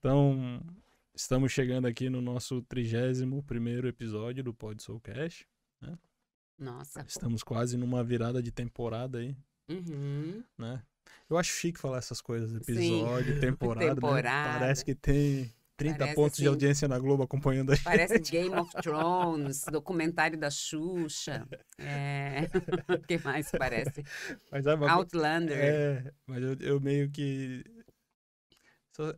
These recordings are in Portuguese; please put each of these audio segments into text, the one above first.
Então, estamos chegando aqui no nosso 31 primeiro episódio do Pod Soulcast, né? Nossa. Estamos quase numa virada de temporada aí, uhum. né? Eu acho chique falar essas coisas, episódio, Sim. temporada, temporada. Né? Parece que tem 30 Parece pontos assim, de audiência na Globo acompanhando aí. Parece Game of Thrones, documentário da Xuxa. É. O que mais parece? Mas, ah, Outlander. É, mas eu, eu meio que. Só,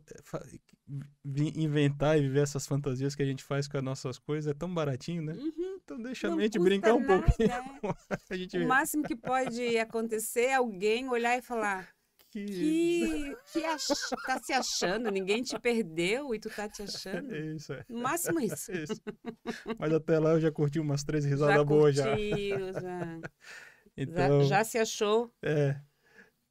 inventar e viver essas fantasias que a gente faz com as nossas coisas é tão baratinho, né? Uhum. Então deixa não a mente brincar um nada. pouquinho. Né? a gente... O máximo que pode acontecer é alguém olhar e falar que, que, que ach... tá se achando, ninguém te perdeu e tu tá te achando. É isso é. O máximo é isso. É isso. Mas até lá eu já curti umas três risadas boas já. Curtiu, já. já. Então, já, já se achou. É.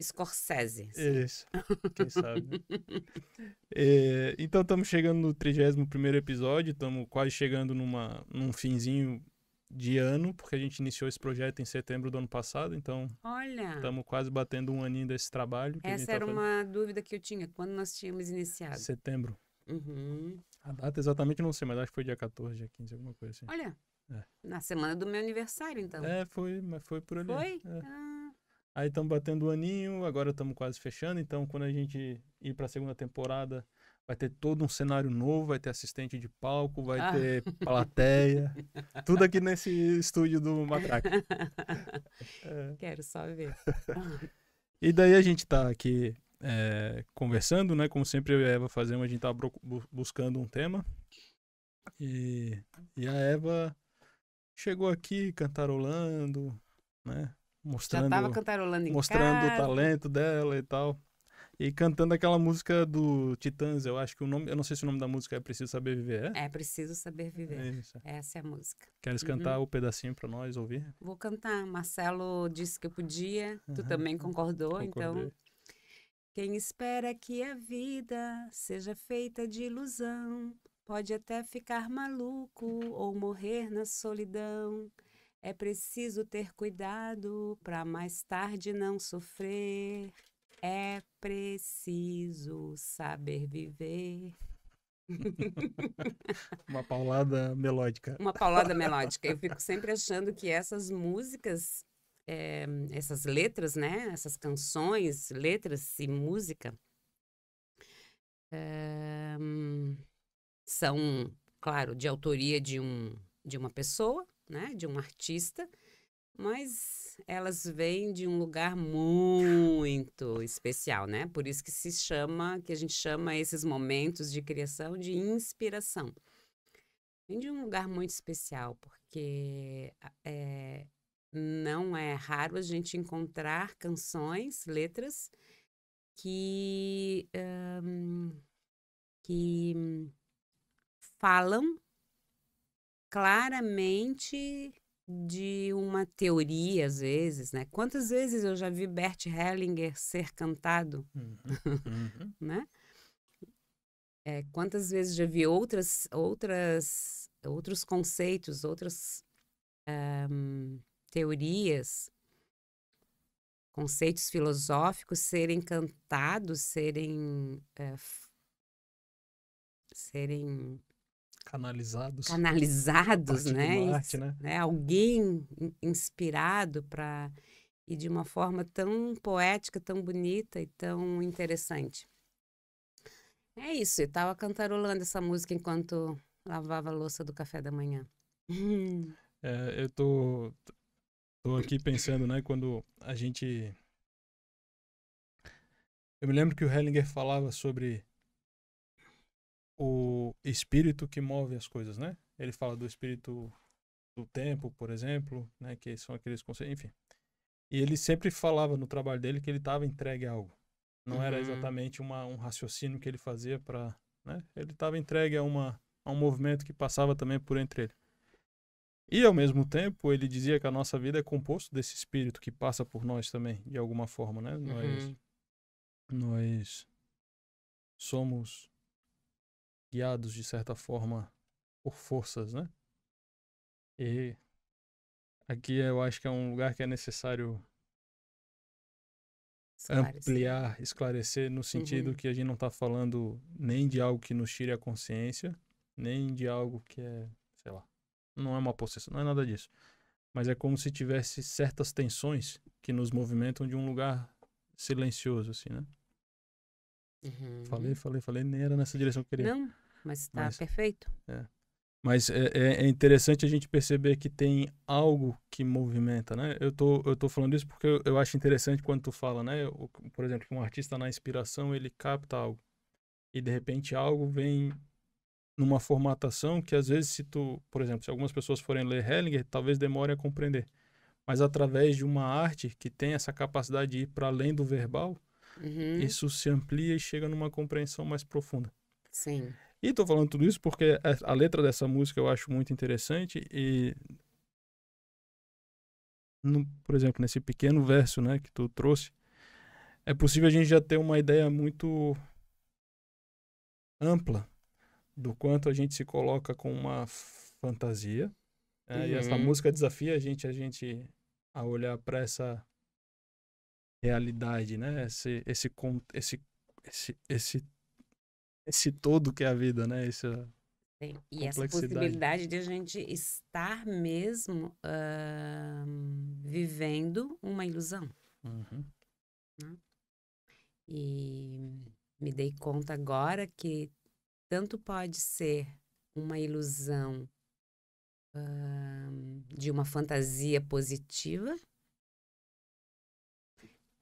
Scorsese. Isso. Quem sabe? é, então estamos chegando no 31 episódio, estamos quase chegando numa, num finzinho de ano, porque a gente iniciou esse projeto em setembro do ano passado, então estamos quase batendo um aninho desse trabalho. Essa tá era uma dúvida que eu tinha, quando nós tínhamos iniciado? Setembro. Uhum. A data exatamente não sei, mas acho que foi dia 14, dia 15, alguma coisa assim. Olha, é. na semana do meu aniversário, então. É, foi, mas foi por ali. Foi? É. Ah. Aí estamos batendo o aninho, agora estamos quase fechando, então quando a gente ir para a segunda temporada, vai ter todo um cenário novo, vai ter assistente de palco, vai ah. ter plateia, tudo aqui nesse estúdio do Matraca. É. Quero só ver. e daí a gente está aqui é, conversando, né? Como sempre eu e a Eva fazemos, a gente está buscando um tema. E, e a Eva chegou aqui cantarolando, né? mostrando, Já tava cantarolando em mostrando casa. o talento dela e tal. E cantando aquela música do Titãs, eu acho que o nome, eu não sei se o nome da música é Preciso Saber Viver. É, é Preciso Saber Viver. É isso. Essa é a música. Queres uhum. cantar o um pedacinho para nós ouvir? Vou cantar. Marcelo disse que eu podia, uhum. tu também concordou, então. Concordei. então. Quem espera que a vida seja feita de ilusão, pode até ficar maluco ou morrer na solidão. É preciso ter cuidado para mais tarde não sofrer. É preciso saber viver. Uma paulada melódica. Uma paulada melódica. Eu fico sempre achando que essas músicas, é, essas letras, né? Essas canções, letras e música é, são, claro, de autoria de, um, de uma pessoa, né, de um artista, mas elas vêm de um lugar muito especial, né? Por isso que se chama, que a gente chama esses momentos de criação de inspiração. Vem de um lugar muito especial, porque é, não é raro a gente encontrar canções, letras que, um, que falam claramente de uma teoria, às vezes, né? Quantas vezes eu já vi Bert Hellinger ser cantado, uhum. Uhum. né? É, quantas vezes já vi outras, outras, outros conceitos, outras um, eh, teorias, conceitos filosóficos serem cantados, serem, é, serem Canalizados. Canalizados, né? Arte, né? né? Alguém inspirado para. E de uma forma tão poética, tão bonita e tão interessante. É isso, eu estava cantarolando essa música enquanto lavava a louça do café da manhã. É, eu tô, tô aqui pensando, né, quando a gente... Eu me lembro que o Hellinger falava sobre o espírito que move as coisas, né? Ele fala do espírito do tempo, por exemplo, né? Que são aqueles conceitos, enfim. E ele sempre falava no trabalho dele que ele estava entregue a algo. Não uhum. era exatamente uma, um raciocínio que ele fazia para, né? Ele estava entregue a, uma, a um movimento que passava também por entre ele. E ao mesmo tempo, ele dizia que a nossa vida é composto desse espírito que passa por nós também, de alguma forma, né? Nós, uhum. nós somos guiados de certa forma por forças, né? E aqui eu acho que é um lugar que é necessário esclarecer. ampliar, esclarecer no sentido uhum. que a gente não está falando nem de algo que nos tire a consciência, nem de algo que é, sei lá, não é uma possessão, não é nada disso. Mas é como se tivesse certas tensões que nos movimentam de um lugar silencioso, assim, né? Uhum. Falei, falei, falei, nem era nessa direção que eu queria. Não, mas está perfeito. É. Mas é, é, é, interessante a gente perceber que tem algo que movimenta, né? Eu tô, eu tô falando isso porque eu, eu acho interessante quando tu fala, né? por exemplo, um artista na inspiração, ele capta algo. E de repente algo vem numa formatação que às vezes se tu, por exemplo, se algumas pessoas forem ler Hellinger, talvez demore a compreender. Mas através de uma arte que tem essa capacidade de ir para além do verbal, uhum. isso se amplia e chega numa compreensão mais profunda. Sim. E estou falando tudo isso porque a, a letra dessa música eu acho muito interessante e no, por exemplo, nesse pequeno verso né, que tu trouxe, é possível a gente já ter uma ideia muito ampla do quanto a gente se coloca com uma fantasia. Né? Uhum. E essa uhum. música desafia a gente a, gente a olhar para essa realidade, né? Esse, esse, esse, esse, esse esse todo que é a vida, né? Essa ah, E essa possibilidade de a gente estar mesmo uh, vivendo uma ilusão. Uhum. Né? E me dei conta agora que tanto pode ser uma ilusão uh, de uma fantasia positiva,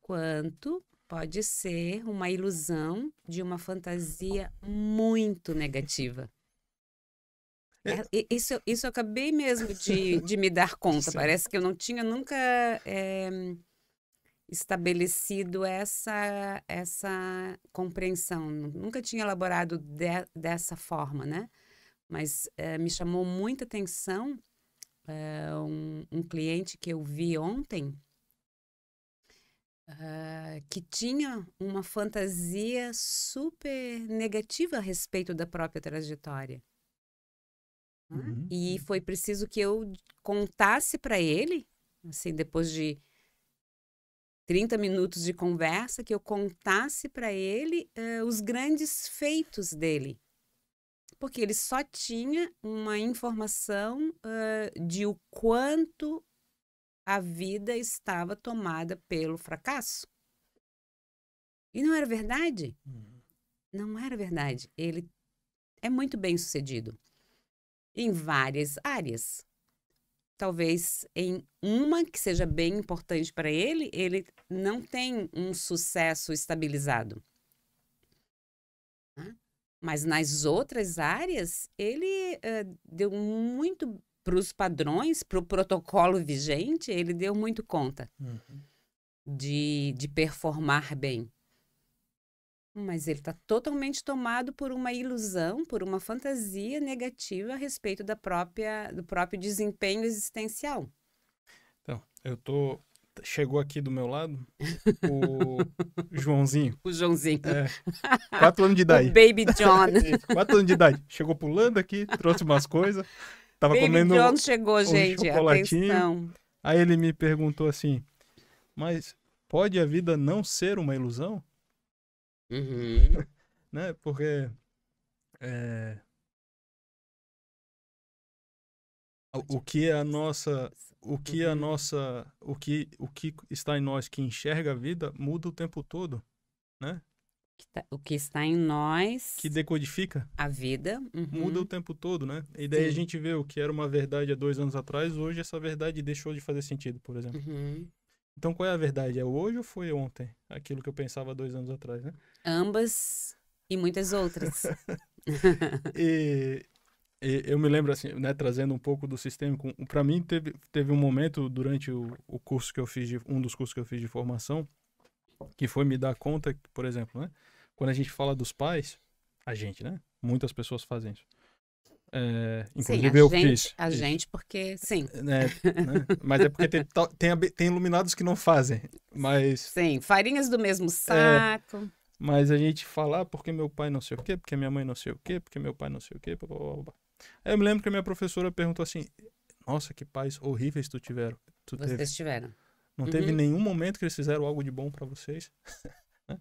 quanto pode ser uma ilusão de uma fantasia muito negativa. É, é isso, isso eu acabei mesmo de, de me dar conta. Parece que eu não tinha nunca é, estabelecido essa, essa compreensão. Nunca tinha elaborado de, dessa forma, né? Mas é, me chamou muita atenção eh, um, um cliente que eu vi ontem ah, que tinha uma fantasia super negativa a respeito da própria trajetória. Né? Uhum. E uhum. foi preciso que eu contasse para ele, assim, depois de 30 minutos de conversa, que eu contasse para ele uh, os grandes feitos dele. Porque ele só tinha uma informação uh, de o quanto a vida estava tomada pelo fracasso. E não era verdade. Uhum. Não era verdade. Ele é muito bem sucedido em várias áreas. Talvez em uma que seja bem importante para ele, ele não tem um sucesso estabilizado. Mas nas outras áreas, ele uh, deu muito para os padrões, para o protocolo vigente, ele deu muito conta uhum. de, de performar bem. Mas ele está totalmente tomado por uma ilusão, por uma fantasia negativa a respeito da própria, do próprio desempenho existencial. Então, eu tô chegou aqui do meu lado o Joãozinho. O Joãozinho. É, quatro anos de idade. O Baby John. quatro anos de idade. Chegou pulando aqui, trouxe umas coisas. Tava Baby comendo John chegou, um gente, chocolatinho. Atenção. Aí ele me perguntou assim: "Mas pode a vida não ser uma ilusão?" Uhum. né? Porque é... o que a nossa o que a uhum. nossa o que o que está em nós que enxerga a vida muda o tempo todo né que tá, o que está em nós. Que decodifica? A vida. Uhum. Muda o tempo todo, né? E daí Sim. a gente vê o que era uma verdade há dois anos atrás, hoje essa verdade deixou de fazer sentido, por exemplo. Uhum. Então qual é a verdade? É hoje ou foi ontem? Aquilo que eu pensava dois anos atrás, né? Ambas e muitas outras. e, e, eu me lembro assim, né, trazendo um pouco do sistêmico. Para mim teve, teve um momento durante o, o curso que eu fiz, de, um dos cursos que eu fiz de formação, que foi me dar conta, por exemplo, né? Quando a gente fala dos pais, a gente, né? Muitas pessoas fazem isso. É, inclusive sim, eu gente, fiz. A gente, porque sim. É, né? Mas é porque tem, tem, tem, iluminados que não fazem. Mas. Sim, farinhas do mesmo é, saco. É, mas a gente falar ah, porque meu pai não sei o quê, porque minha mãe não sei o quê, porque meu pai não sei o quê. Blá, blá, blá. Aí eu me lembro que a minha professora perguntou assim: Nossa, que pais horríveis tu tiveram. Tu Vocês teve. tiveram. Não uhum. teve nenhum momento que eles fizeram algo de bom para vocês. Né?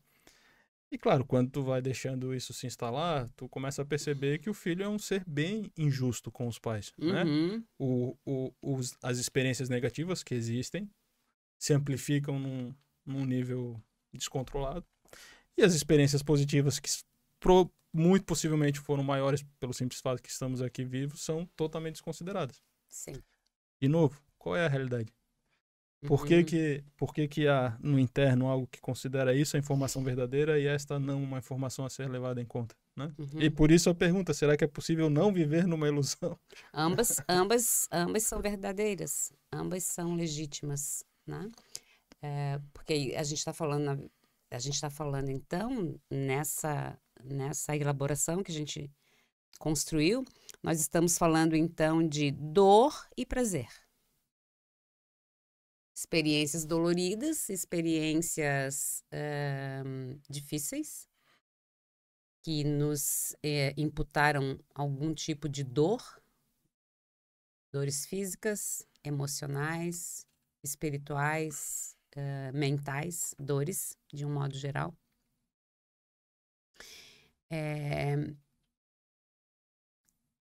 e claro, quando tu vai deixando isso se instalar, tu começa a perceber que o filho é um ser bem injusto com os pais. Né? Uhum. Né? O, o, os, as experiências negativas que existem se amplificam num, num nível descontrolado. E as experiências positivas que pro, muito possivelmente foram maiores pelo simples fato que estamos aqui vivos são totalmente desconsideradas. Sim. De novo, qual é a realidade? Por que, uhum. que, por que, que há no interno algo que considera isso a informação verdadeira e esta não uma informação a ser levada em conta? Né? Uhum. E por isso a pergunta, será que é possível não viver numa ilusão? Ambas, ambas, ambas são verdadeiras, ambas são legítimas, né? É, porque a gente está falando, a gente está falando então nessa nessa elaboração que a gente construiu, nós estamos falando então de dor e prazer experiências doloridas, experiências eh, difíceis, que nos eh, imputaram algum tipo de dor, dores físicas, emocionais, espirituais, eh, mentais, dores, de um modo geral. É...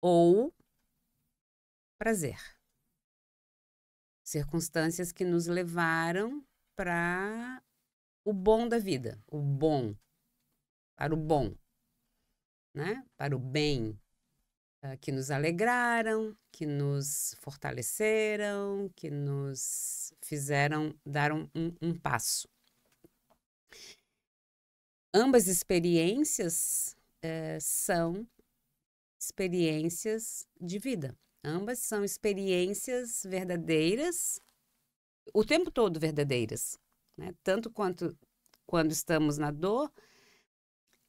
Ou prazer circunstâncias que nos levaram para o bom da vida, o bom, para o bom, né? para o bem, ah, que nos alegraram, que nos fortaleceram, que nos fizeram dar um, um, um passo. Ambas experiências eh, são experiências de vida. Ambas são experiências verdadeiras, o tempo todo verdadeiras, né? tanto quanto quando estamos na dor,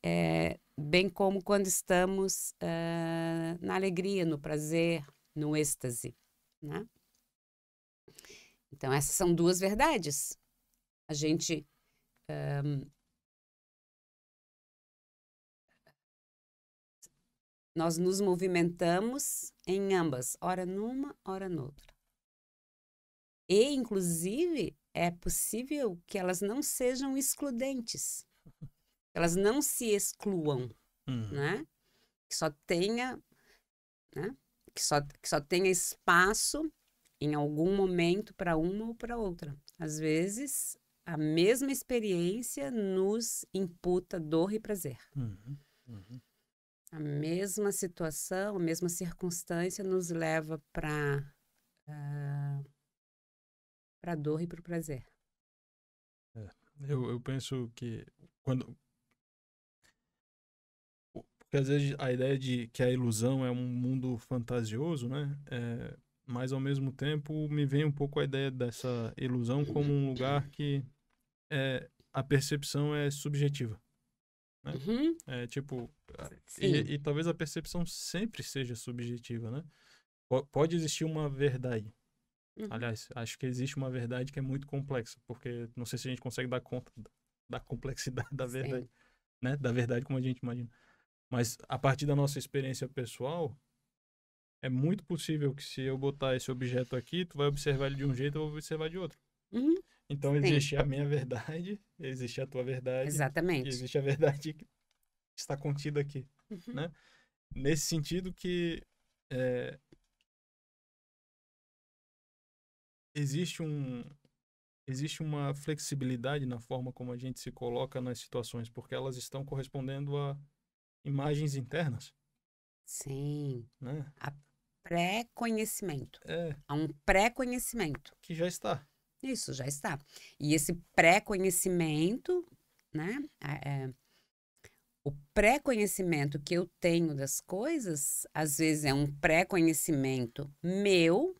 é, bem como quando estamos é, na alegria, no prazer, no êxtase. Né? Então, essas são duas verdades. A gente eh, Nós nos movimentamos em ambas, hora numa, hora noutra. E, inclusive, é possível que elas não sejam excludentes, elas não se excluam, uhum. né? Que só tenha, né? Que só, que só tenha espaço em algum momento para uma ou para outra. Às vezes, a mesma experiência nos imputa dor e prazer. Uhum. Uhum. A mesma situação, a mesma circunstância nos leva para uh, ah, para dor e para o prazer. É, eu, eu penso que quando porque às vezes a ideia de que a ilusão é um mundo fantasioso, né? É, mas ao mesmo tempo me vem um pouco a ideia dessa ilusão como um lugar que é, a percepção é subjetiva. Né? Uhum. É tipo. E, e, talvez a percepção sempre seja subjetiva, né? P pode existir uma verdade. Uhum. Aliás, acho que existe uma verdade que é muito complexa, porque não sei se a gente consegue dar conta da complexidade da verdade, Sim. né? Da verdade como a gente imagina. Mas a partir da nossa experiência pessoal, é muito possível que se eu botar esse objeto aqui, tu vai observar ele de um jeito, eu vou observar de outro. Uhum. Então existe a minha verdade, existe a tua verdade. Exatamente. existe a verdade que está contida aqui, uhum. né? Nesse sentido que é, existe um existe uma flexibilidade na forma como a gente se coloca nas situações, porque elas estão correspondendo a imagens internas. Sim. Né? A pré-conhecimento. É. A um pré-conhecimento. Que já está. Isso já está. E esse pré-conhecimento, né? É, o pré-conhecimento que eu tenho das coisas, às vezes é um pré-conhecimento meu,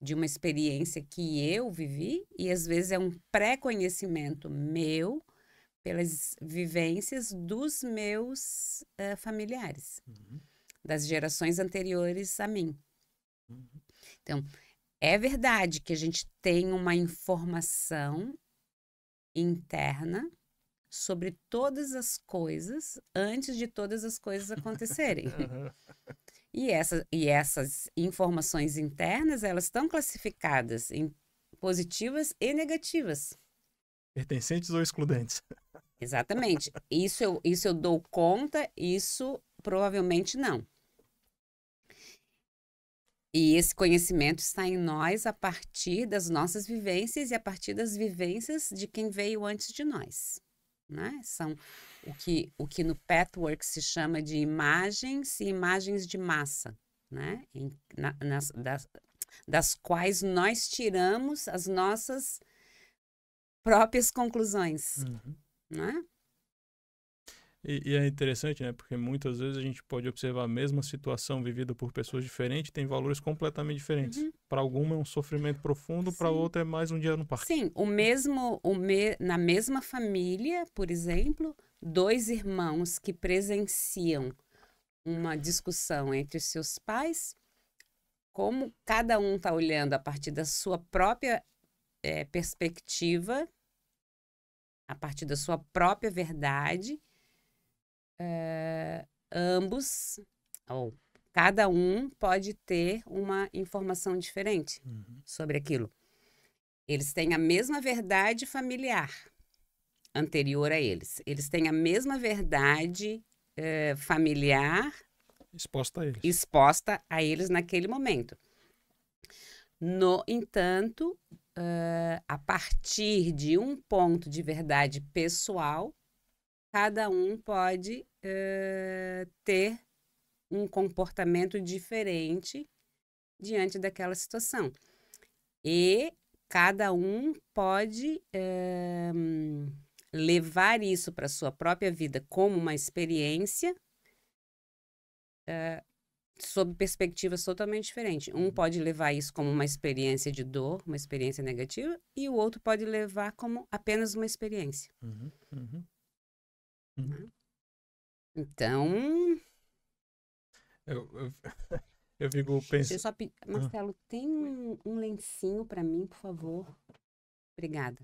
de uma experiência que eu vivi, e às vezes é um pré-conhecimento meu pelas vivências dos meus uh, familiares, uhum. das gerações anteriores a mim. Uhum. Então, é verdade que a gente tem uma informação interna sobre todas as coisas antes de todas as coisas acontecerem. e, essa, e essas informações internas, elas estão classificadas em positivas e negativas. Pertencentes ou excludentes? Exatamente. Isso eu, isso eu dou conta, isso provavelmente não. E esse conhecimento está em nós a partir das nossas vivências e a partir das vivências de quem veio antes de nós. Né? São o que, o que no Pathwork se chama de imagens e imagens de massa, né? Em, na, nas, das, das quais nós tiramos as nossas próprias conclusões. Uhum. Né? E, e, é interessante, né? Porque muitas vezes a gente pode observar a mesma situação vivida por pessoas diferentes, tem valores completamente diferentes. Uhum. Para alguma é um sofrimento profundo, para outra é mais um dia no parque. Sim, o mesmo, o me, na mesma família, por exemplo, dois irmãos que presenciam uma discussão entre seus pais, como cada um está olhando a partir da sua própria é, perspectiva, a partir da sua própria verdade é, ambos, ou cada um pode ter uma informação diferente uhum. sobre aquilo. Eles têm a mesma verdade familiar anterior a eles. Eles têm a mesma verdade é, familiar exposta a eles. Exposta a eles naquele momento. No entanto, uh, a partir de um ponto de verdade pessoal, cada um pode uh, ter um comportamento diferente diante daquela situação. E cada um pode uh, levar isso para sua própria vida como uma experiência uh, sob perspectivas totalmente diferentes. Um uhum. pode levar isso como uma experiência de dor, uma experiência negativa, e o outro pode levar como apenas uma experiência. Uhum, uhum. Uhum. Então. Eu, eu, eu fico pensando. Ah. Marcelo, ah. tem um, um lencinho para mim, por favor? Obrigada.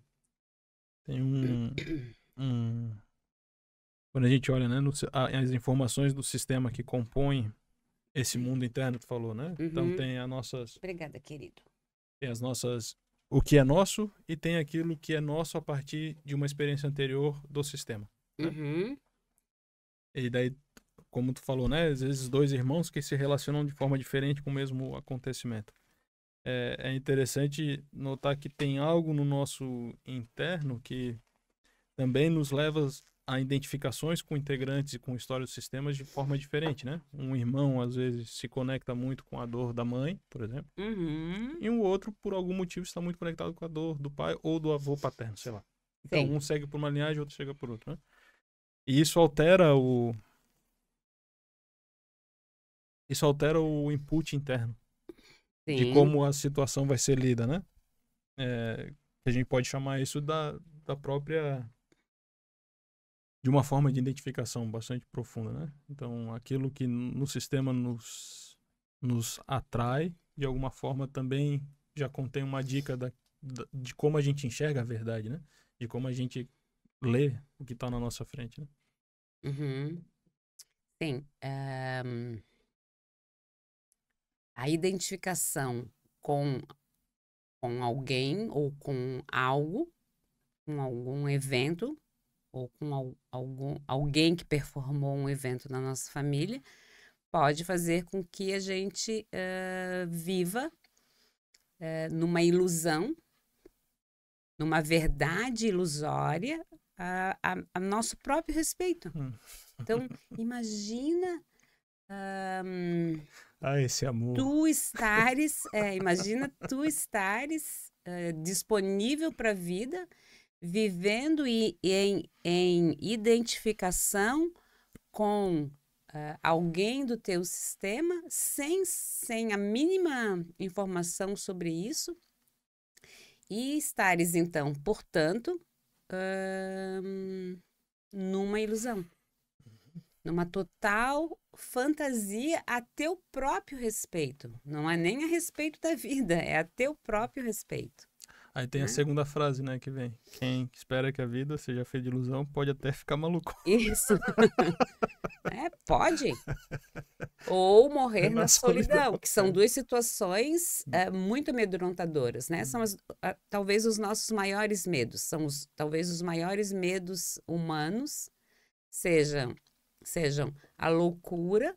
Tem um. um quando a gente olha né, no, as informações do sistema que compõe esse mundo interno que falou, né? Então uhum. Então tem as nossas. Obrigada, querido. Tem as nossas. O que é nosso e tem aquilo que é nosso a partir de uma experiência anterior do sistema. Né? Uhum. E daí, como tu falou, né? Às vezes dois irmãos que se relacionam de forma diferente com o mesmo acontecimento. É, é interessante notar que tem algo no nosso interno que também nos leva a identificações com integrantes e com histórias dos sistemas de forma diferente, né? Um irmão, às vezes, se conecta muito com a dor da mãe, por exemplo. Uhum. E o outro, por algum motivo, está muito conectado com a dor do pai ou do avô paterno, sei lá. Então, Sim. um segue por uma linhagem, outro chega por outro, né? E isso altera o. Isso altera o input interno. Sim. De como a situação vai ser lida, né? É, a gente pode chamar isso da, da própria. de uma forma de identificação bastante profunda, né? Então, aquilo que no sistema nos, nos atrai, de alguma forma também já contém uma dica da, da de como a gente enxerga a verdade, né? De como a gente ler o que está na nossa frente. Né? Uhum. Sim. Um... Eh, a identificação com, com alguém ou com algo, com algum evento, ou com al algum, alguém que performou um evento na nossa família, pode fazer com que a gente uh, viva uh, numa ilusão, numa verdade ilusória, a, a, a nosso próprio respeito. Hum. Então, imagina. Um, ah, esse amor. Tu estares, é, imagina tu estares uh, disponível para a vida, vivendo e, e em, em identificação com Uh, alguém do teu sistema sem, sem a mínima informação sobre isso e estares então, portanto, hum, numa ilusão, numa total fantasia a teu próprio respeito. Não é nem a respeito da vida, é a teu próprio respeito. Aí tem a hum? segunda frase, né, que vem. Quem espera que a vida seja feita de ilusão pode até ficar maluco. Isso. é, pode. Ou morrer na, na solidão, solidão, que são duas situações é, muito amedrontadoras, né? São as, a, talvez os nossos maiores medos, são os, talvez os maiores medos humanos, sejam, sejam a loucura.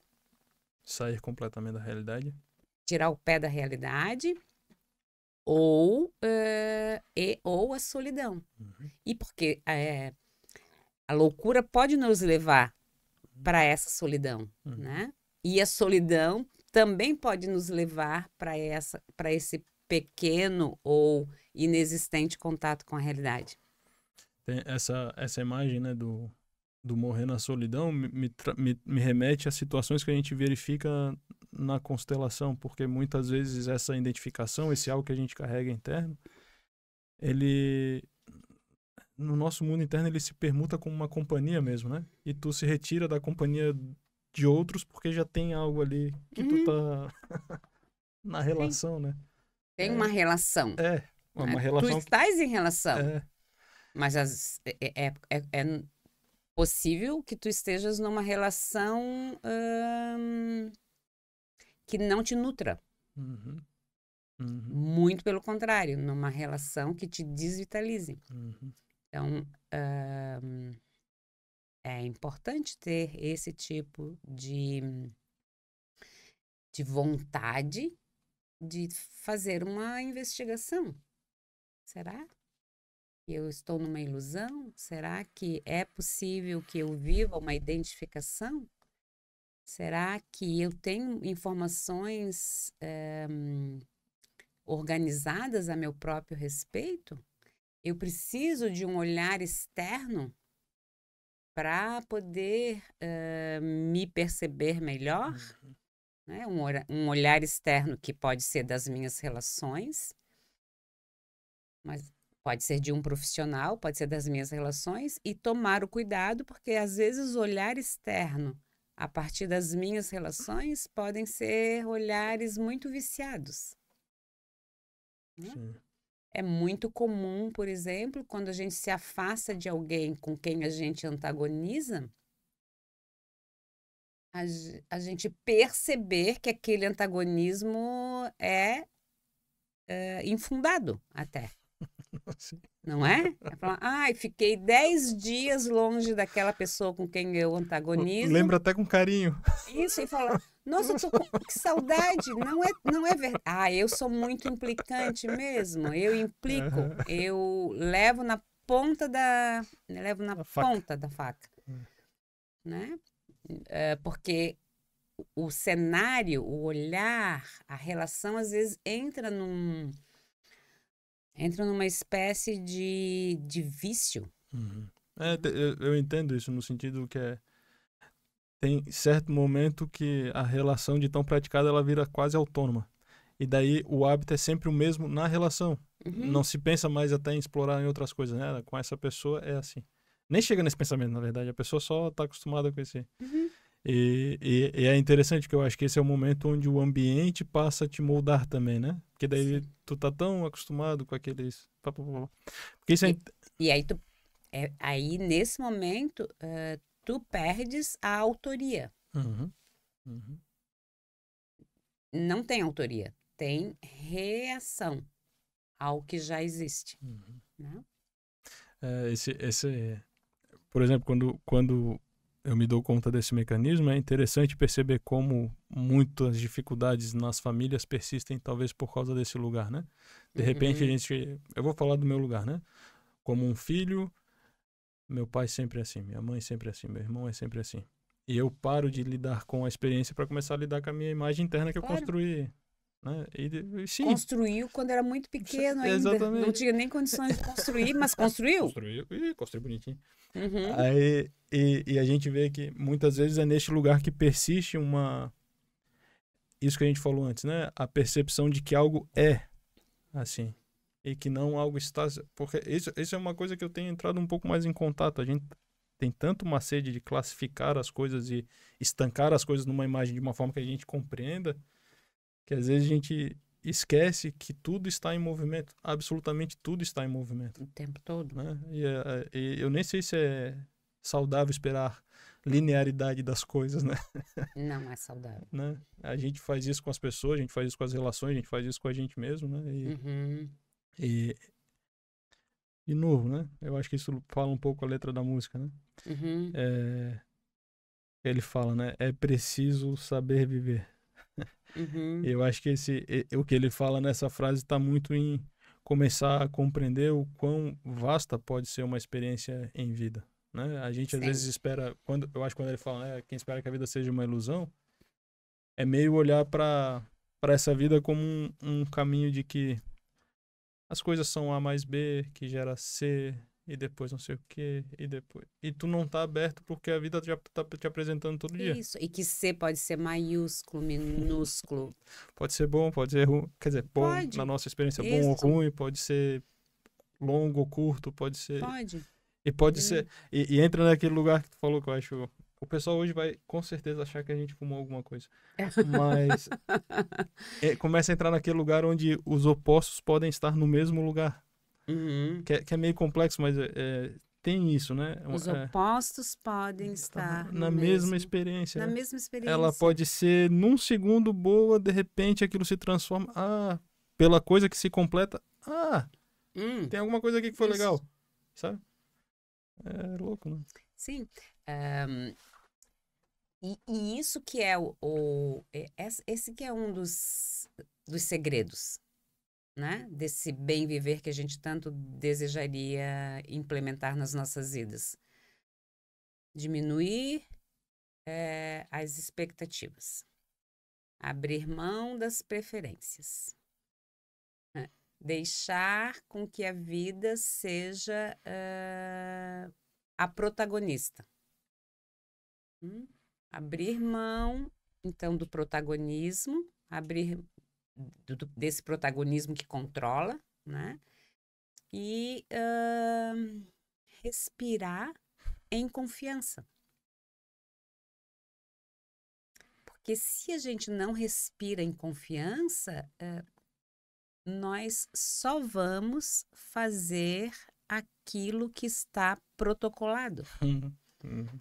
Sair completamente da realidade. Tirar o pé da realidade ou uh, e ou a solidão uhum. e porque eh, a loucura pode nos levar para uhum. essa solidão né? uhum. né e a solidão também pode nos levar para essa para esse pequeno ou inexistente contato com a realidade Tem essa essa imagem né do do morrer na solidão me, me, me remete a situações que a gente verifica na constelação, porque muitas vezes essa identificação, esse algo que a gente carrega interno, ele no nosso mundo interno ele se permuta como uma companhia mesmo, né? E tu se retira da companhia de outros porque já tem algo ali que uhum. tu tá na relação, né? Tem é. uma relação. É, uma, relação. Tu estás em relação. É. Mas as, é, é, é possível que tu estejas numa relação. Hum que não te nutra. Uhum. Uhum. Muito pelo contrário, numa relação que te desvitalize. Uhum. Então, é importante ter esse tipo de, de vontade de fazer uma investigação. Será que eu estou numa ilusão? Será que é possível que eu viva uma identificação? Será que eu tenho informações é, organizadas a meu próprio respeito? Eu preciso de um olhar externo para poder é, me perceber melhor? Uhum. Né? Um, um olhar externo que pode ser das minhas relações, mas pode ser de um profissional, pode ser das minhas relações, e tomar o cuidado, porque às vezes o olhar externo a partir das minhas relações podem ser olhares muito viciados. Né? Sim. É muito comum, por exemplo, quando a gente se afasta de alguém com quem a gente antagoniza, a, a gente perceber que aquele antagonismo é, é infundado até. Não é? É falar, ai, fiquei dez dias longe daquela pessoa com quem eu antagonizo. Lembra até com carinho. Isso, e fala, nossa, com... que saudade. Não é, não é verdade. Ah, eu sou muito implicante mesmo. Eu implico, eu levo na ponta da. Eu levo na ponta da faca. Hum. Né? É, porque o cenário, o olhar, a relação, às vezes entra num entram numa espécie de, de vício. Uhum. É, eu, eu, entendo isso no sentido que é, tem certo momento que a relação de tão praticada ela vira quase autônoma. E daí o hábito é sempre o mesmo na relação. Uhum. Não se pensa mais até em explorar em outras coisas, né? Com essa pessoa é assim. Nem chega nesse pensamento, na verdade. A pessoa só está acostumada com esse. Uhum. E, e, e, é interessante que eu acho que esse é o momento onde o ambiente passa a te moldar também, né? Porque daí Sim. tu tá tão acostumado com aqueles. Porque isso é... e, e aí tu. É, aí, nesse momento, uh, tu perdes a autoria. Uhum. Uhum. Não tem autoria, tem reação ao que já existe. Uhum. Né? É, esse, esse, é, por exemplo, quando, quando eu me dou conta desse mecanismo, é interessante perceber como muitas dificuldades nas famílias persistem talvez por causa desse lugar, né? De repente uhum. a gente, eu vou falar do meu lugar, né? Como um filho, meu pai sempre é assim, minha mãe sempre é assim, meu irmão é sempre assim. E eu paro de lidar com a experiência para começar a lidar com a minha imagem interna que claro. eu construí né? E, sim. Construiu quando era muito pequeno ainda. Exatamente. Não tinha nem condições de construir, mas construiu. Construiu, e construiu bonitinho. Uhum. Aí, e, e, a gente vê que muitas vezes é neste lugar que persiste uma. Isso que a gente falou antes, né? A percepção de que algo é assim. E que não algo está. Porque isso, isso é uma coisa que eu tenho entrado um pouco mais em contato. A gente tem tanto uma sede de classificar as coisas e estancar as coisas numa imagem de uma forma que a gente compreenda que às vezes a gente esquece que tudo está em movimento, absolutamente tudo está em movimento. O tempo todo. Né? E, eh, eh, e eu nem sei se é saudável esperar linearidade das coisas, né? Não é saudável. né? A gente faz isso com as pessoas, a gente faz isso com as relações, a gente faz isso com a gente mesmo, né? E, uhum. e de novo, né? Eu acho que isso fala um pouco a letra da música, né? Uhum. É, ele fala, né? É preciso saber viver. Uhum. Eu acho que esse, o que ele fala nessa frase está muito em começar a compreender o quão vasta pode ser uma experiência em vida. Né? A gente Sim. às vezes espera, quando eu acho quando ele fala, né, quem espera que a vida seja uma ilusão, é meio olhar para para essa vida como um, um caminho de que as coisas são A mais B, que gera C, e depois não sei o que, e depois. E tu não tá aberto porque a vida já tá te apresentando todo dia. Isso, e que C pode ser maiúsculo, minúsculo. pode ser bom, pode ser ruim. Quer dizer, bom, pode. na nossa experiência, Isso. bom ou ruim, pode ser longo ou curto, pode ser. Pode. E pode hum. ser. E, e, entra naquele lugar que tu falou que eu acho. O pessoal hoje vai com certeza achar que a gente fumou alguma coisa. Mas é, começa a entrar naquele lugar onde os opostos podem estar no mesmo lugar. Uhum. Que, é, que, é, meio complexo, mas é, tem isso, né? É Os é opostos podem uhum. estar na mesmo, mesma experiência. Na né? mesma experiência. Ela pode ser num segundo boa, de repente aquilo se transforma. Ah, pela coisa que se completa. Ah, hum, tem alguma coisa aqui que foi isso. legal, sabe? É louco, né? Sim. Um, e, e, isso que é o, o, é, esse que é um dos, dos segredos né? Desse bem viver que a gente tanto desejaria implementar nas nossas vidas. Diminuir é, as expectativas. Abrir mão das preferências. Né? Deixar com que a vida seja uh, a protagonista. Hum? Abrir mão, então, do protagonismo, abrir do, desse protagonismo que controla, né? E uh, respirar em confiança. Porque se a gente não respira em confiança, uh, nós só vamos fazer aquilo que está protocolado. Uhum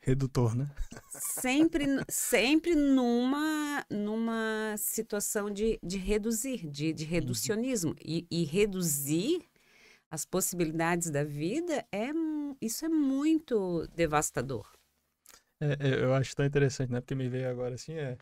redutor, né? Sempre, sempre numa, numa situação de, de reduzir, de, de uhum. reducionismo. Uhum. E, e, reduzir as possibilidades da vida, é isso é muito devastador. É, é, eu acho tão interessante, né? Porque me veio agora assim, é...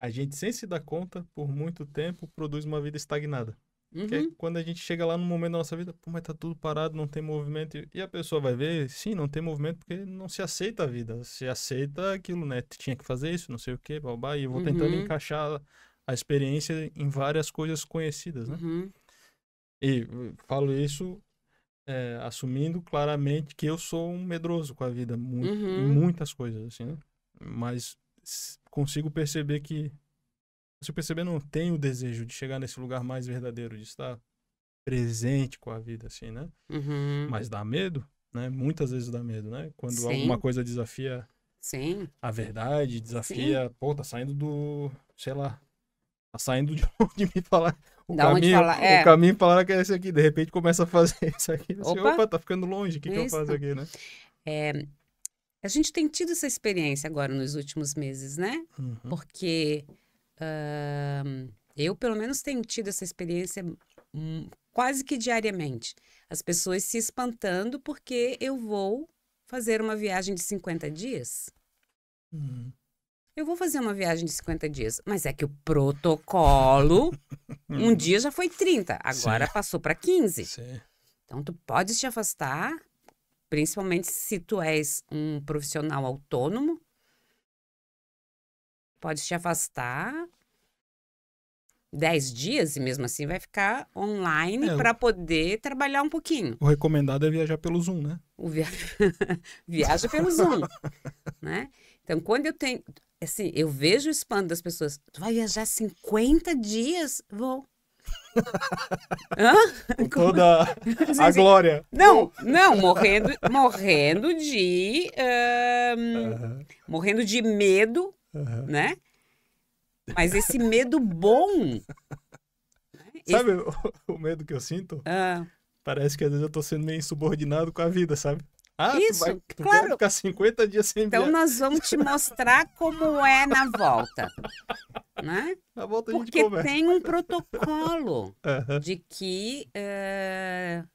A gente, sem se dar conta, por muito tempo, produz uma vida estagnada. Uhum. Que é quando a gente chega lá no momento da nossa vida, pô, mas tá tudo parado, não tem movimento. E a pessoa vai ver, sim, não tem movimento porque não se aceita a vida. Se aceita aquilo, né? Tinha que fazer isso, não sei o que, babá. E eu vou uhum. tentando encaixar a experiência em várias coisas conhecidas, né? Uhum. E uh, falo isso é, assumindo claramente que eu sou um medroso com a vida, em uhum. muitas coisas, assim, né? Mas consigo perceber que você perceber, não tem o desejo de chegar nesse lugar mais verdadeiro, de estar presente com a vida, assim, né? Uhum. Mas dá medo, né? Muitas vezes dá medo, né? Quando Sim. alguma coisa desafia Sim. a verdade, desafia, Sim. pô, tá saindo do, sei lá, tá saindo de onde me falar. O da caminho, é. o caminho falaram que é esse aqui, de repente começa a fazer isso aqui. Assim, opa, assim, opa tá ficando longe, o que, que eu faço aqui, né? É, a gente tem tido essa experiência agora nos últimos meses, né? Uhum. Porque Uh, eu, pelo menos, tenho tido essa experiência um, quase que diariamente. As pessoas se espantando porque eu vou fazer uma viagem de 50 dias. Uhum. Eu vou fazer uma viagem de 50 dias, mas é que o protocolo um dia já foi 30, agora Sim. passou para 15. Sim. Então tu podes te afastar, principalmente se tu és um profissional autônomo, pode se afastar 10 dias e mesmo assim vai ficar online é, para poder trabalhar um pouquinho. O recomendado é viajar pelo Zoom, né? O via... Viaja pelo Zoom, né? Então, quando eu tenho... Assim, eu vejo o espanto das pessoas. Tu vai viajar 50 dias? Vou. Hã? Com toda a assim, assim, glória. Não, não, morrendo, morrendo de... uh -huh. Morrendo de medo Uhum. Né? Mas esse medo bom. Né? Sabe esse... o, o, medo que eu sinto? Ah. Parece que às vezes eu tô sendo meio insubordinado com a vida, sabe? Ah, Isso, tu vai, tu claro. ficar 50 dias sem Então nós vamos te mostrar como é na volta. né? Na volta Porque gente conversa. tem um protocolo uhum. de que uh,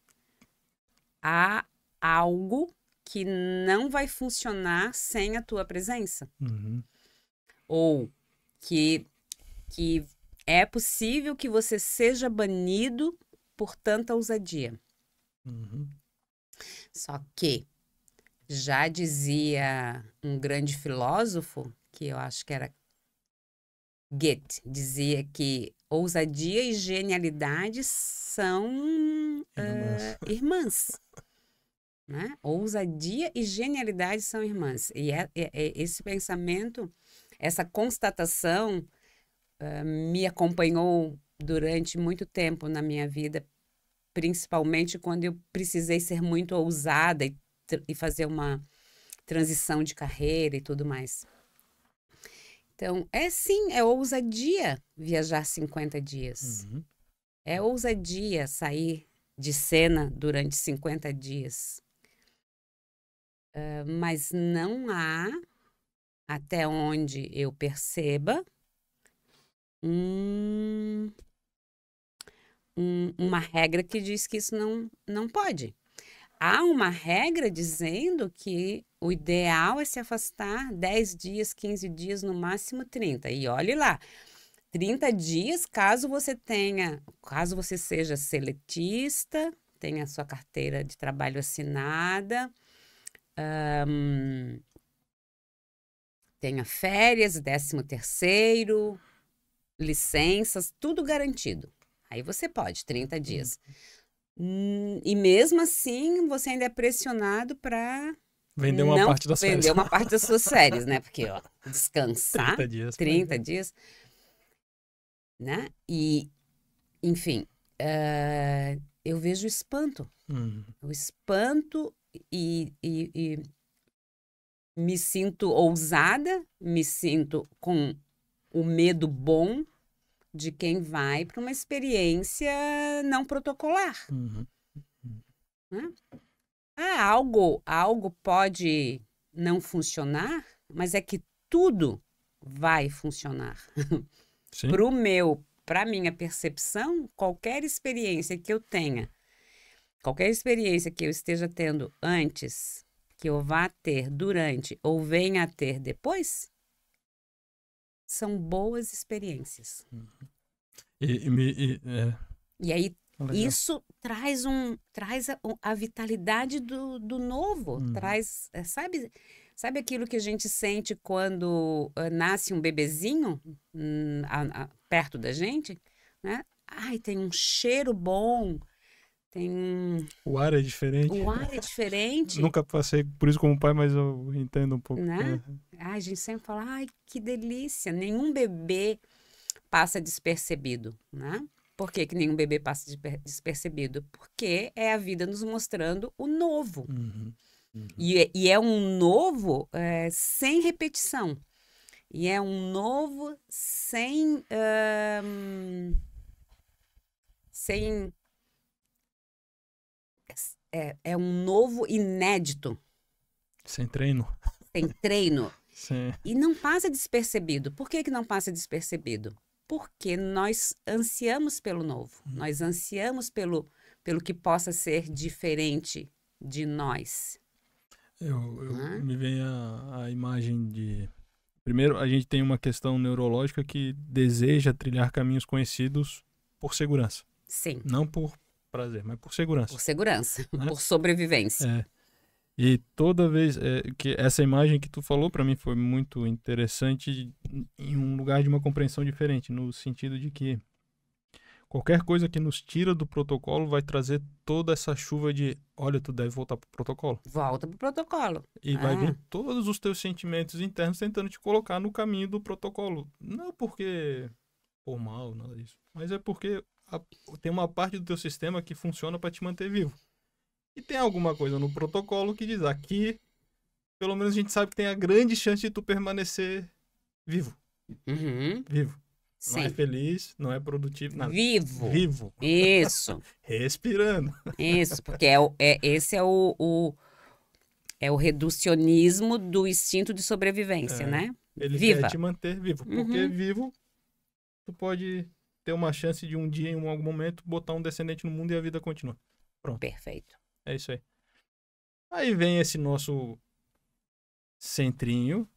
há algo que não vai funcionar sem a tua presença. Uhum ou que, que é possível que você seja banido por tanta ousadia. Uhum. Só que já dizia um grande filósofo, que eu acho que era Goethe, dizia que ousadia e genialidade são uh, irmãs. né? Ousadia e genialidade são irmãs. E é, é, é esse pensamento essa constatação uh, me acompanhou durante muito tempo na minha vida, principalmente quando eu precisei ser muito ousada e, e fazer uma transição de carreira e tudo mais. Então, é sim, é ousadia viajar 50 dias. Uhum. É ousadia sair de cena durante 50 dias. Uh, mas não há até onde eu perceba, um, um, uma regra que diz que isso não, não pode. Há uma regra dizendo que o ideal é se afastar 10 dias, 15 dias, no máximo 30. E olhe lá, 30 dias, caso você tenha, caso você seja seletista, tenha a sua carteira de trabalho assinada, um, tenha férias, décimo terceiro, licenças, tudo garantido. Aí você pode, 30 uhum. dias. Hum, e mesmo assim, você ainda é pressionado para vender uma parte das vender férias. uma parte das suas férias, né? Porque ó, descansar 30 dias, 30 é. dias né? E enfim, uh, eu vejo o espanto. Hum. O espanto e, e, e me sinto ousada, me sinto com o medo bom de quem vai para uma experiência não protocolar. Uhum. Né? Ah, algo, algo pode não funcionar, mas é que tudo vai funcionar. para o meu, para minha percepção, qualquer experiência que eu tenha, qualquer experiência que eu esteja tendo antes que eu vá ter durante ou venha a ter depois são boas experiências. Uhum. E, e, e, é... e aí ah, Legal. isso traz um traz a, a vitalidade do, do novo, uhum. traz é, sabe sabe aquilo que a gente sente quando ah, nasce um bebezinho hum, a, a, perto da gente, né? Ai, tem um cheiro bom, tem O ar é diferente. O ar é diferente. Nunca passei por isso como pai, mas eu entendo um pouco. Né? né? a gente sempre fala, ai, que delícia. Nenhum bebê passa despercebido, né? Por que, que nenhum bebê passa despercebido? Porque é a vida nos mostrando o novo. Uhum, uhum. E, é, e, é um novo é, sem repetição. E é um novo sem. sem é, é um novo inédito. Sem treino. Sem treino. Sim. E não passa despercebido. Por que, que não passa despercebido? Porque nós ansiamos pelo novo, hum. nós ansiamos pelo, pelo que possa ser diferente de nós. Eu, eu me vem a, a imagem de. Primeiro, a gente tem uma questão neurológica que deseja trilhar caminhos conhecidos por segurança. Sim. Não por prazer, mas por segurança. Por segurança, né? por sobrevivência. É. E toda vez é, que essa imagem que tu falou para mim foi muito interessante em um lugar de uma compreensão diferente, no sentido de que qualquer coisa que nos tira do protocolo vai trazer toda essa chuva de, olha, tu deve voltar pro protocolo. Volta pro protocolo. E vai vir ah. todos os teus sentimentos internos tentando te colocar no caminho do protocolo. Não porque por mal, nada disso, mas é porque a, tem uma parte do teu sistema que funciona para te manter vivo. E tem alguma coisa no protocolo que diz aqui, pelo menos a gente sabe que tem a grande chance de tu permanecer vivo. Uhum. Vivo. Sim. Não é feliz, não é produtivo, nada. Vivo. Vivo. Isso. Respirando. Isso, porque é, é esse é o, o, é o reducionismo do instinto de sobrevivência, é. né? Ele Viva. quer te manter vivo, porque uhum. vivo tu pode ter uma chance de um dia, em algum momento, botar um descendente no mundo e a vida continua. Pronto. Perfeito. É isso aí. Aí vem esse nosso centrinho.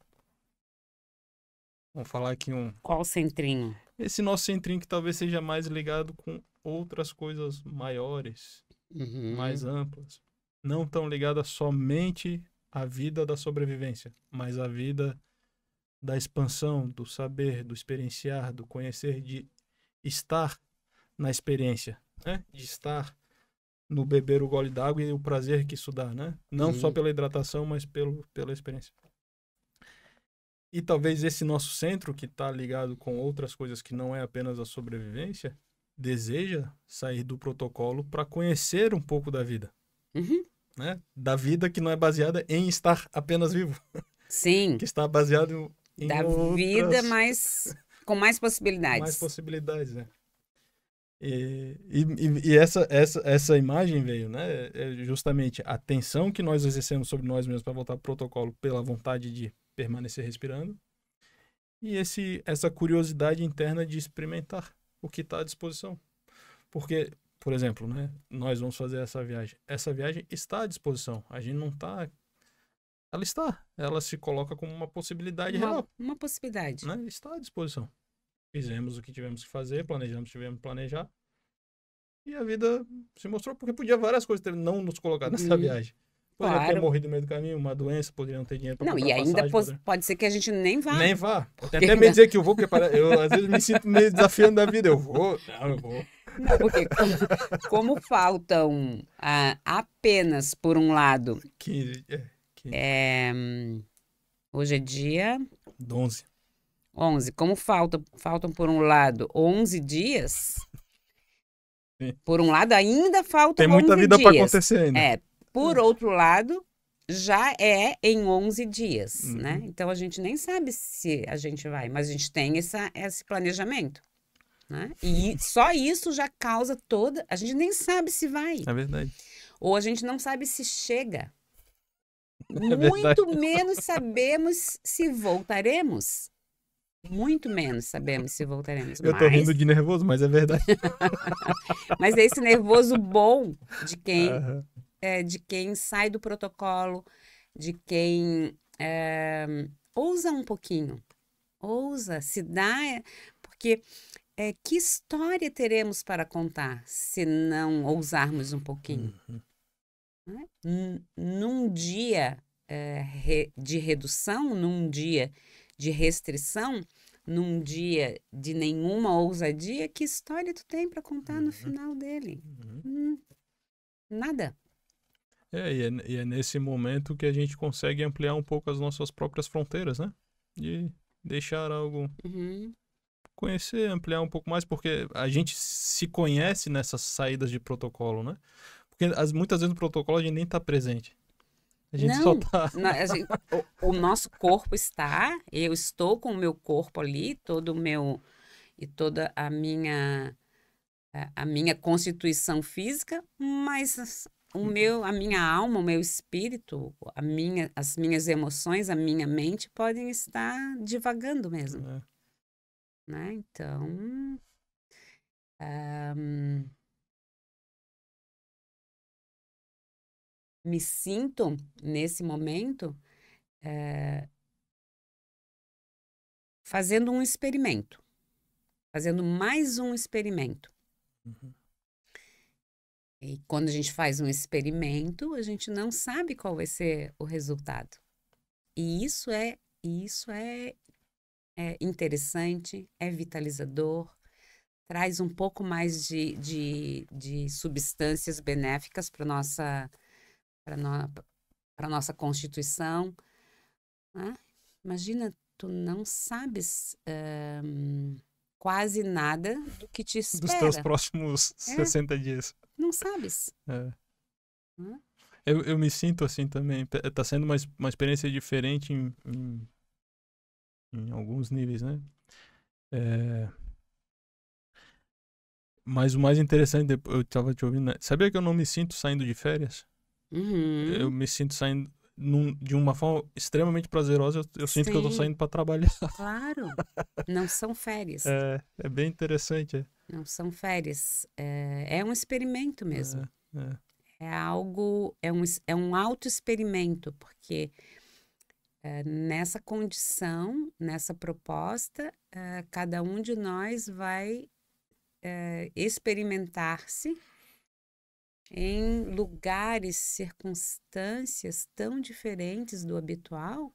Vamos falar aqui um. Qual centrinho? Esse nosso centrinho que talvez seja mais ligado com outras coisas maiores, uhum. mais amplas. Não tão ligada somente à vida da sobrevivência, mas à vida da expansão, do saber, do experienciar, do conhecer de estar na experiência, né? De estar no beber o gole d'água e o prazer que isso dá, né? Não uhum. só pela hidratação, mas pelo, pela experiência. E talvez esse nosso centro, que está ligado com outras coisas que não é apenas a sobrevivência, deseja sair do protocolo para conhecer um pouco da vida. Uhum. Né? Da vida que não é baseada em estar apenas vivo. Sim. que está baseado em da outras... vida, mas com mais possibilidades. mais possibilidades, né? E, e, e, essa, essa, essa imagem veio, né? É justamente a tensão que nós exercemos sobre nós mesmos para voltar ao protocolo pela vontade de permanecer respirando e esse, essa curiosidade interna de experimentar o que está à disposição. Porque, por exemplo, né, nós vamos fazer essa viagem. Essa viagem está à disposição. A gente não está ela está. Ela se coloca como uma possibilidade uma, real. Uma possibilidade. Né? Está à disposição. Fizemos o que tivemos que fazer, planejamos o que tivemos que planejar. E a vida se mostrou, porque podia várias coisas ter não nos colocado nessa hum, viagem. Poderia claro. ter morrido no meio do caminho, uma doença, poderia não ter dinheiro para Não, e ainda pode ser que a gente nem vá. Nem vá. Porque... até me dizer que eu vou, porque eu às vezes me sinto meio desafiando da vida. Eu vou, não, eu vou. Não, porque como, como faltam ah, apenas, por um lado, 15, é Okay. É, hoje é dia... 11. 11. Como falta, faltam, por um lado, 11 dias... Por um lado, ainda dias. Tem muita vida para acontecer ainda. É. Por outro lado, já é em 11 dias, uhum. né? Então a gente nem sabe se a gente vai, mas a gente tem essa, esse planejamento. Né? E só isso já causa toda. A gente nem sabe se vai. É verdade. Ou a gente não sabe se chega. É Muito menos sabemos se voltaremos. Muito menos sabemos se voltaremos. Eu tô mas... rindo de nervoso, mas é verdade. mas é esse nervoso bom de quem, uhum. é, de quem sai do protocolo, de quem é, ousa um pouquinho, ousa, se dá, porque é, que história teremos para contar se não ousarmos um pouquinho? Uhum num dia eh, de redução, num dia de restrição, num dia de nenhuma ousadia, que história tu tem para contar uhum. no final dele? Uhum. Hum, nada. É e, é, e é nesse momento que a gente consegue ampliar um pouco as nossas próprias fronteiras, né? E deixar algo. Uhum. Conhecer, ampliar um pouco mais, porque a gente se conhece nessas saídas de protocolo, né? Porque as, muitas vezes no protocolo a gente nem está presente. A gente não, só está. o, o, nosso corpo está, eu estou com o meu corpo ali, todo o meu. e toda a minha. a, a minha constituição física, mas o uhum. meu, a minha alma, o meu espírito, a minha, as minhas emoções, a minha mente podem estar divagando mesmo. É. Né? Então. Um, me sinto nesse momento é, fazendo um experimento, fazendo mais um experimento. Uhum. E quando a gente faz um experimento, a gente não sabe qual vai ser o resultado. E isso é isso é, é interessante, é vitalizador, traz um pouco mais de, de, de substâncias benéficas para nossa para no, a nossa Constituição. Né? Imagina, tu não sabes eh, quase nada do que te espera. Dos teus próximos é. 60 dias. Não sabes. É. Hum? Eu, eu me sinto assim também. Está sendo uma, uma experiência diferente em, em, em alguns níveis, né? É... Mas o mais interessante, eu estava te ouvindo, né? sabia que eu não me sinto saindo de férias? Uhum. Eu me sinto saindo num, de uma forma extremamente prazerosa. Eu, eu sinto que eu tô saindo para trabalhar. Claro. Não são férias. É, é bem interessante. É. Não são férias. É, é um experimento mesmo. É, é, é algo, é um, é um auto-experimento, porque é, nessa condição, nessa proposta, cada um de nós vai experimentar-se em lugares, circunstâncias tão diferentes do habitual,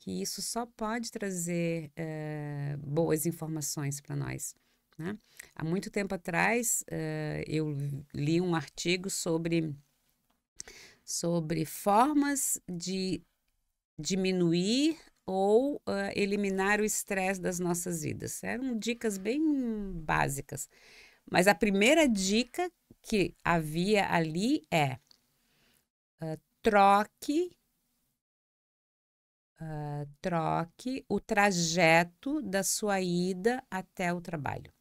que isso só pode trazer é, boas informações para nós. Né? Há muito tempo atrás, é, eu li um artigo sobre, sobre formas de diminuir ou uh, eliminar o estresse das nossas vidas. Eram dicas bem básicas. Mas a primeira dica que havia ali é uh, troque uh, troque o trajeto da sua ida até o trabalho.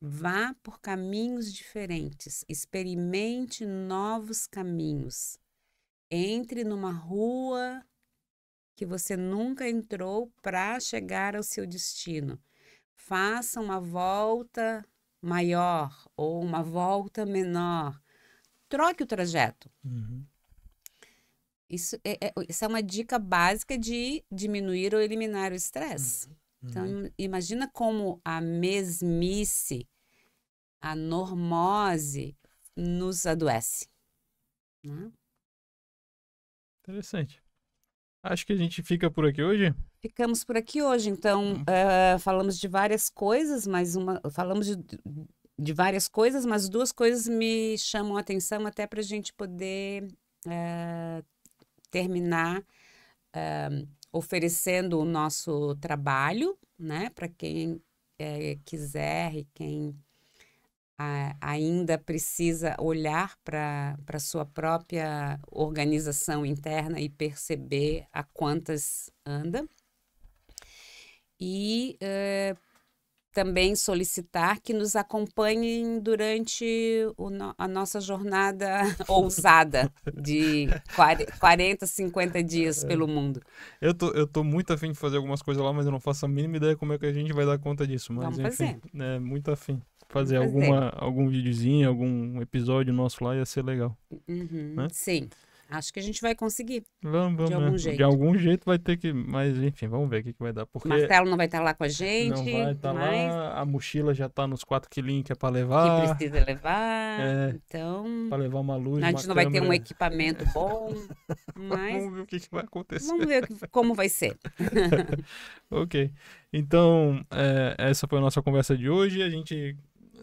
Vá por caminhos diferentes, experimente novos caminhos. Entre numa rua que você nunca entrou para chegar ao seu destino. Faça uma volta maior ou uma volta menor. Troque o trajeto. Uhum. Isso, é, é, isso é uma dica básica de diminuir ou eliminar o estresse. Uhum. Então, uhum. imagina como a mesmice, a normose nos adoece. Né? Interessante. Acho que a gente fica por aqui hoje. Ficamos por aqui hoje, então uh, falamos de várias coisas, mas uma falamos de, de várias coisas, mas duas coisas me chamam a atenção até para a gente poder uh, terminar uh, oferecendo o nosso trabalho, né, para quem eh, quiser e quem a, ainda precisa olhar para a sua própria organização interna e perceber a quantas anda. E uh, também solicitar que nos acompanhem durante no, a nossa jornada ousada de 40, 50 dias é. pelo mundo. Eu tô, eu tô muito afim de fazer algumas coisas lá, mas eu não faço a mínima ideia como é que a gente vai dar conta disso. Mas, Vamos enfim, fazer. É, muito afim. Fazer, fazer, alguma, algum videozinho, algum episódio nosso lá ia ser legal. Uhum, né? Sim. Sim. Acho que a gente vai conseguir. Vamos, vamos, de né? algum né? jeito. De algum jeito vai ter que. Mas, enfim, vamos ver o que, que vai dar. Porque Marcelo não vai estar tá lá com a gente. Não vai estar tá mas... lá. A mochila já está nos quatro quilinhos que é para levar. Que precisa levar. É, então. Para levar uma luz. A gente não câmera. vai ter um equipamento bom. mas... vamos ver o que, que, vai acontecer. Vamos ver como vai ser. ok. Então, é, essa foi a nossa conversa de hoje. A gente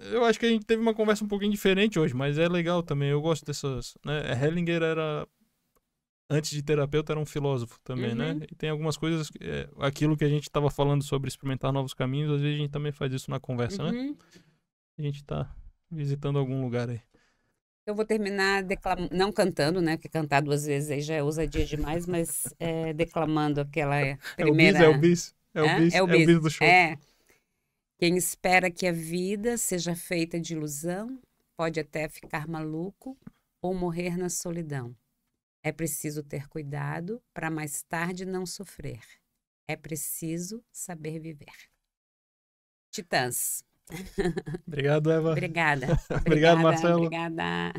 eu acho que a gente teve uma conversa um pouquinho diferente hoje, mas é legal também. Eu gosto dessas. Né? Hellinger era. Antes de terapeuta, era um filósofo também, né? uhum. né? E tem algumas coisas. É, aquilo que a gente estava falando sobre experimentar novos caminhos, às vezes a gente também faz isso na conversa, né? uhum. né? A gente está visitando algum lugar aí. Eu vou terminar declam... não cantando, né? Porque cantar duas vezes aí já é ousadia demais, mas é, declamando aquela é primeira. É o bis, é o bis. É o bis, é o bis, é o bis do show. É. Quem espera que a vida seja feita de ilusão pode até ficar maluco ou morrer na solidão. É preciso ter cuidado para mais tarde não sofrer. É preciso saber viver. Titãs. Obrigado, Eva. Obrigada. Obrigado, Marcelo. Obrigada.